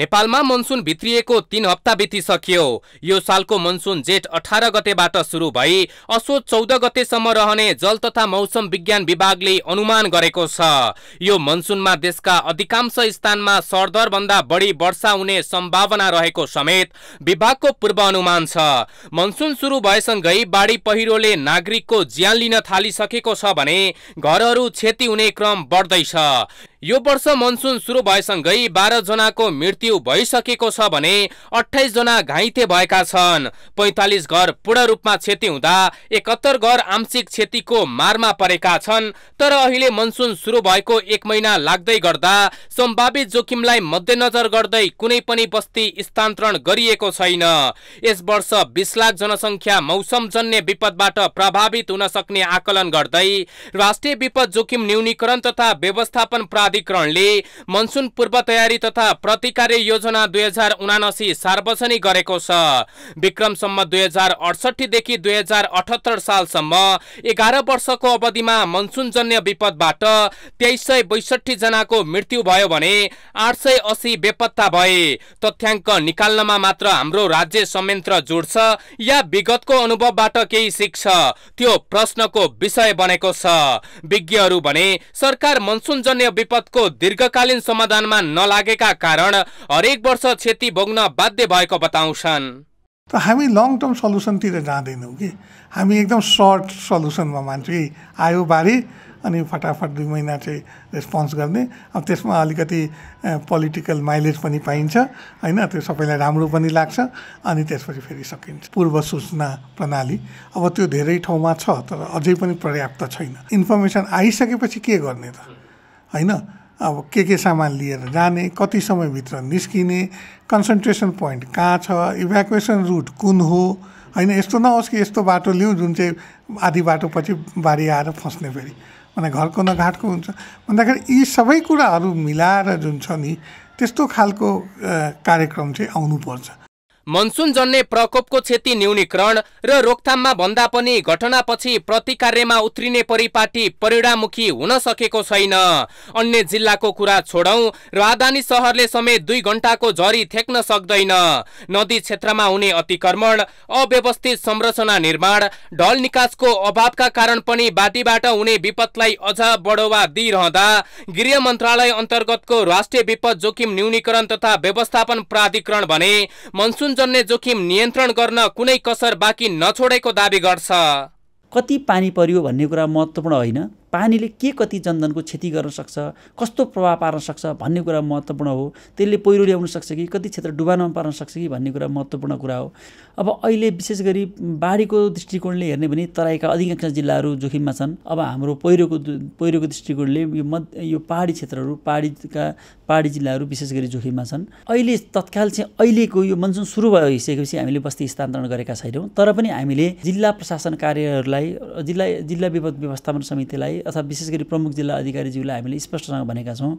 नेपालमा मनसुन भित्रिएको तीन हप्ता बितिसक्यो यो सालको मनसुन जेठ अठार गतेबाट सुरु भई असोज चौध गतेसम्म रहने जल तथा मौसम विज्ञान विभागले अनुमान गरेको छ यो मनसुनमा देशका अधिकांश स्थानमा सरदरभन्दा बढी वर्षा हुने सम्भावना रहेको समेत विभागको पूर्व अनुमान छ मनसुन सुरु भएसँगै बाढी पहिरोले नागरिकको ज्यान लिन थालिसकेको छ भने घरहरू क्षति हुने क्रम बढ्दैछ यो वर्ष मनसुन सुरु भएसँगै जनाको मृत्यु भइसकेको छ भने जना घाइते भएका छन् पैँतालिस घर पूर्ण रूपमा क्षति हुँदा एकहत्तर घर आंशिक क्षतिको मारमा परेका छन् तर अहिले मनसुन सुरु भएको एक महिना लाग्दै गर्दा सम्भावित जोखिमलाई मध्यनजर गर्दै कुनै पनि बस्ती स्थान्तरण गरिएको छैन यस वर्ष बिस लाख जनसङ्ख्या मौसमजन्य विपदबाट प्रभावित हुन सक्ने आकलन गर्दै राष्ट्रिय विपद जोखिम न्यूनीकरण तथा व्यवस्थापन प्रा प्राधिकरणले मनसुन पूर्व तयारी तथा प्रतिकार्य योजना दुई हजार उनासी सार्वजनिक गरेको छ विक्रमसम्म दुई हजार अडसठीदेखि दुई हजार अठहत्तर सालसम्म एघार वर्षको अवधिमा मनसुनजन्य विपदबाट तेइस सय बैसठी जनाको मृत्यु भयो भने आठ सय असी बेपत्ता भए तथ्याङ्क निकाल्नमा मात्र हाम्रो राज्य संयन्त्र जोड्छ या विगतको अनुभवबाट केही सिक्छ त्यो प्रश्नको विषय बनेको छ विज्ञहरू भने सरकार मनसुनजन्य विपद संसदको दीर्घकालीन समाधानमा नलागेका कारण हरेक वर्ष क्षति भोग्न बाध्य भएको बताउँछन् हामी लङ टर्म सल्युसनतिर जाँदैनौँ कि हामी एकदम सर्ट सल्युसनमा मान्छौँ आयो बारी अनि फटाफट दुई महिना चाहिँ रेस्पोन्स गर्ने अब त्यसमा अलिकति पोलिटिकल माइलेज पनि पाइन्छ होइन त्यो सबैलाई राम्रो पनि लाग्छ अनि त्यसपछि फेरि सकिन्छ पूर्व सूचना प्रणाली अब त्यो धेरै ठाउँमा छ तर अझै पनि पर्याप्त छैन इन्फर्मेसन आइसकेपछि के गर्ने त होइन अब के के सामान लिएर जाने कति समयभित्र निस्किने कन्सन्ट्रेसन पोइन्ट कहाँ छ इभ्याकुएसन रुट कुन हो होइन यस्तो नहोस् कि यस्तो बाटो लिउँ जुन चाहिँ आधी बाटो पछि बारी आएर फस्ने फेरि भने घरको न घाटको हुन्छ भन्दाखेरि यी सबै कुराहरू मिलाएर जुन छ नि त्यस्तो खालको कार्यक्रम चाहिँ आउनुपर्छ मनसुन जन्ने प्रकोपको क्षति न्यूनीकरण र रोकथाममा भन्दा पनि घटनापछि प्रतिकार्यमा उत्रिने परिपाटी परिणामुखी हुन सकेको छैन अन्य जिल्लाको कुरा छोडौँ राजधानी सहरले समेत दुई घण्टाको झरी थ्याक्न सक्दैन नदी क्षेत्रमा हुने अतिक्रमण अव्यवस्थित संरचना निर्माण ढल निकासको अभावका कारण पनि बाटीबाट हुने विपदलाई अझ बढावा दिइरहँदा गृह मन्त्रालय अन्तर्गतको राष्ट्रिय विपद जोखिम न्यूनीकरण तथा व्यवस्थापन प्राधिकरण भने मनसुन जन्ने जोखिम नियन्त्रण गर्न कुनै कसर बाँकी नछोडेको दावी गर्छ कति पानी पर्यो भन्ने कुरा महत्त्वपूर्ण होइन पानीले के कति जनधनको क्षति गर्न सक्छ कस्तो प्रभाव पार्न सक्छ भन्ने कुरा महत्त्वपूर्ण हो त्यसले पहिरो ल्याउन सक्छ कि कति क्षेत्र डुबानमा पार्न सक्छ कि भन्ने कुरा महत्त्वपूर्ण कुरा हो अब अहिले विशेष गरी बाढीको दृष्टिकोणले हेर्ने भने तराईका अधिकांश जिल्लाहरू जोखिममा छन् अब हाम्रो पहिरोको पहिरोको दृष्टिकोणले यो मध्य यो पहाडी क्षेत्रहरू पहाडीका पहाडी जिल्लाहरू विशेष गरी जोखिममा छन् अहिले तत्काल चाहिँ अहिलेको यो मनसुन सुरु भइसकेपछि हामीले बस्ती स्थानान्तरण गरेका छैनौँ तर पनि हामीले जिल्ला प्रशासन कार्यहरूलाई जिल्ला जिल्ला विपद व्यवस्थापन समितिलाई अथवा विशेष गरी प्रमुख जिल्ला अधिकारीज्यूलाई हामीले स्पष्टसँग भनेका छौँ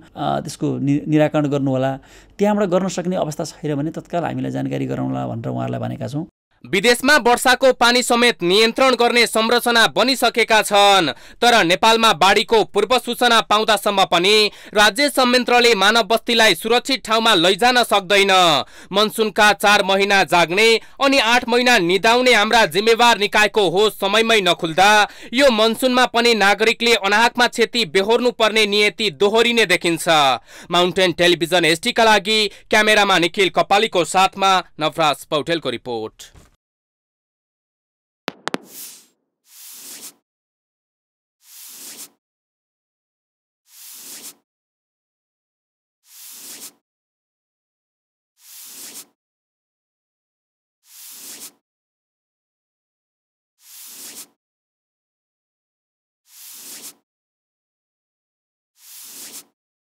त्यसको नि निराकरण गर्नुहोला त्यहाँबाट गर्न सक्ने अवस्था छैन भने तत्काल हामीलाई जानकारी गराउँला भनेर उहाँहरूलाई भनेका छौँ विदेशमा वर्षाको पानी समेत नियन्त्रण गर्ने संरचना बनिसकेका छन् तर नेपालमा बाढीको पूर्व सूचना पाउँदासम्म पनि राज्य संयन्त्रले मानव बस्तीलाई सुरक्षित ठाउँमा लैजान सक्दैन मनसुनका चार महिना जाग्ने अनि आठ महिना निदाउने हाम्रा जिम्मेवार निकायको हो समयमै नखुल्दा यो मनसुनमा पनि नागरिकले अनाहकमा क्षति बेहोर्नु पर्ने नियति दोहोरिने देखिन्छ माउन्टेन टेलिभिजन एसटीका लागि क्यामेरामा निखिल कपालीको साथमा नवराज पौडेलको रिपोर्ट